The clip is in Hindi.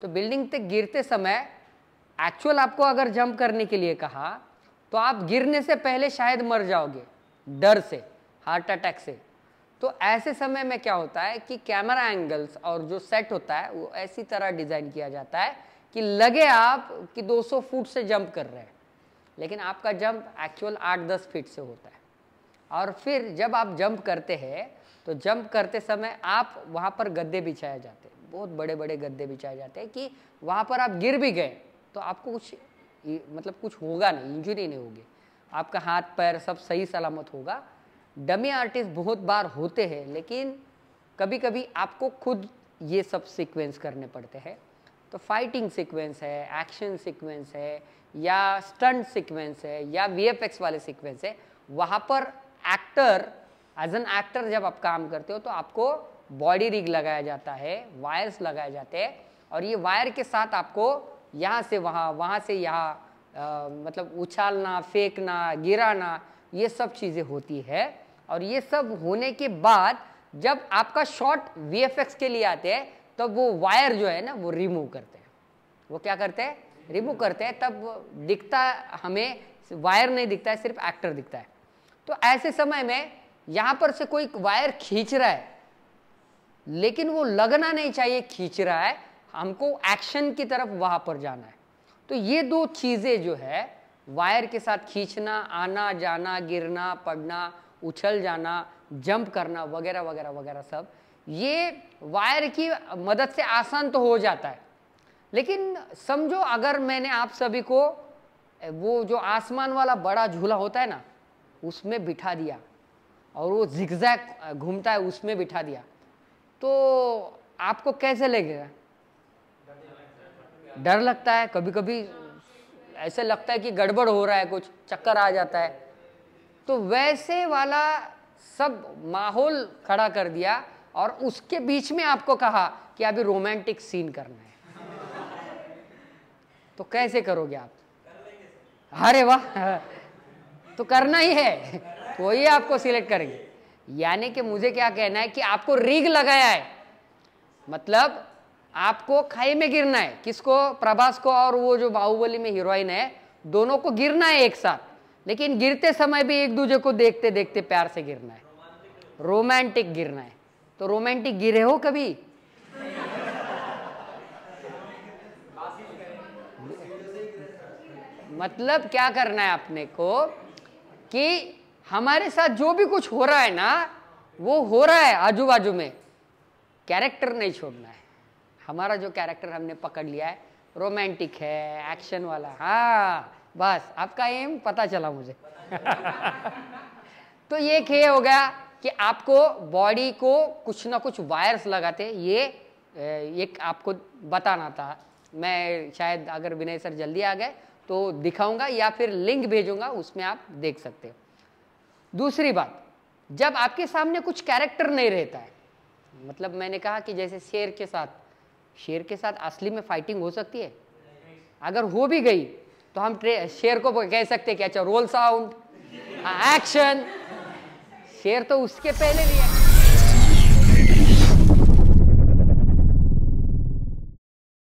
तो बिल्डिंग तक गिरते समय एक्चुअल आपको अगर जंप करने के लिए कहा तो आप गिरने से पहले शायद मर जाओगे डर से हार्ट अटैक से तो ऐसे समय में क्या होता है कि कैमरा एंगल्स और जो सेट होता है वो ऐसी तरह डिज़ाइन किया जाता है कि लगे आप कि 200 फुट से जंप कर रहे हैं लेकिन आपका जंप एक्चुअल 8-10 फीट से होता है और फिर जब आप जंप करते हैं तो जंप करते समय आप वहाँ पर गद्दे बिछाए जाते हैं बहुत बड़े बड़े गद्दे बिछाए जाते हैं कि वहाँ पर आप गिर भी गए तो आपको कुछ मतलब कुछ होगा नहीं इंजुरी नहीं होगी आपका हाथ पैर सब सही सलामत होगा डमी आर्टिस्ट बहुत बार होते हैं लेकिन कभी कभी आपको खुद ये सब सीक्वेंस करने पड़ते हैं तो फाइटिंग सीक्वेंस है एक्शन सीक्वेंस है या स्टंट सीक्वेंस है या वी वाले सीक्वेंस है वहाँ पर एक्टर एज एन एक्टर जब आप काम करते हो तो आपको बॉडी रिग लगाया जाता है वायर्स लगाए जाते हैं और ये वायर के साथ आपको यहाँ से वहाँ वहाँ से यहाँ मतलब उछालना फेंकना गिराना ये सब चीज़ें होती है और ये सब होने के बाद जब आपका शॉट वी के लिए आते हैं तब तो वो वायर जो है ना वो रिमूव करते हैं वो क्या करते हैं रिमूव करते हैं तब दिखता हमें वायर नहीं दिखता है सिर्फ एक्टर दिखता है तो ऐसे समय में यहाँ पर से कोई वायर खींच रहा है लेकिन वो लगना नहीं चाहिए खींच रहा है हमको एक्शन की तरफ वहाँ पर जाना है तो ये दो चीज़ें जो है वायर के साथ खींचना आना जाना गिरना पड़ना उछल जाना जंप करना वगैरह वगैरह वगैरह सब ये वायर की मदद से आसान तो हो जाता है लेकिन समझो अगर मैंने आप सभी को वो जो आसमान वाला बड़ा झूला होता है ना उसमें बिठा दिया और वो जिगजैग घूमता है उसमें बिठा दिया तो आपको कैसे लगेगा डर लगता है कभी कभी ऐसे लगता है कि गड़बड़ हो रहा है कुछ चक्कर आ जाता है तो वैसे वाला सब माहौल खड़ा कर दिया और उसके बीच में आपको कहा कि अभी रोमांटिक सीन करना है तो कैसे करोगे आप अरे वाह तो करना ही है तो वही आपको सिलेक्ट करेंगे यानी कि मुझे क्या कहना है कि आपको रिग लगाया है मतलब आपको खाई में गिरना है किसको प्रभास को और वो जो बाहुबली में हीरोइन है दोनों को गिरना है एक साथ लेकिन गिरते समय भी एक दूसरे को देखते देखते प्यार से गिरना है रोमांटिक गिरना है तो रोमांटिक गिरे हो कभी मतलब क्या करना है अपने को कि हमारे साथ जो भी कुछ हो रहा है ना वो हो रहा है आजू बाजू में कैरेक्टर नहीं छोड़ना है हमारा जो कैरेक्टर हमने पकड़ लिया है रोमांटिक है एक्शन वाला हाँ बस आपका एम पता चला मुझे तो ये खेल हो गया कि आपको बॉडी को कुछ ना कुछ वायर्स लगाते ये एक आपको बताना था मैं शायद अगर विनय सर जल्दी आ गए तो दिखाऊंगा या फिर लिंक भेजूंगा उसमें आप देख सकते हो दूसरी बात जब आपके सामने कुछ कैरेक्टर नहीं रहता है मतलब मैंने कहा कि जैसे शेर के साथ शेर के साथ असली में फाइटिंग हो सकती है अगर हो भी गई तो हम शेर को कह सकते कि अच्छा रोल साउंड एक्शन शेर तो उसके पहले भी है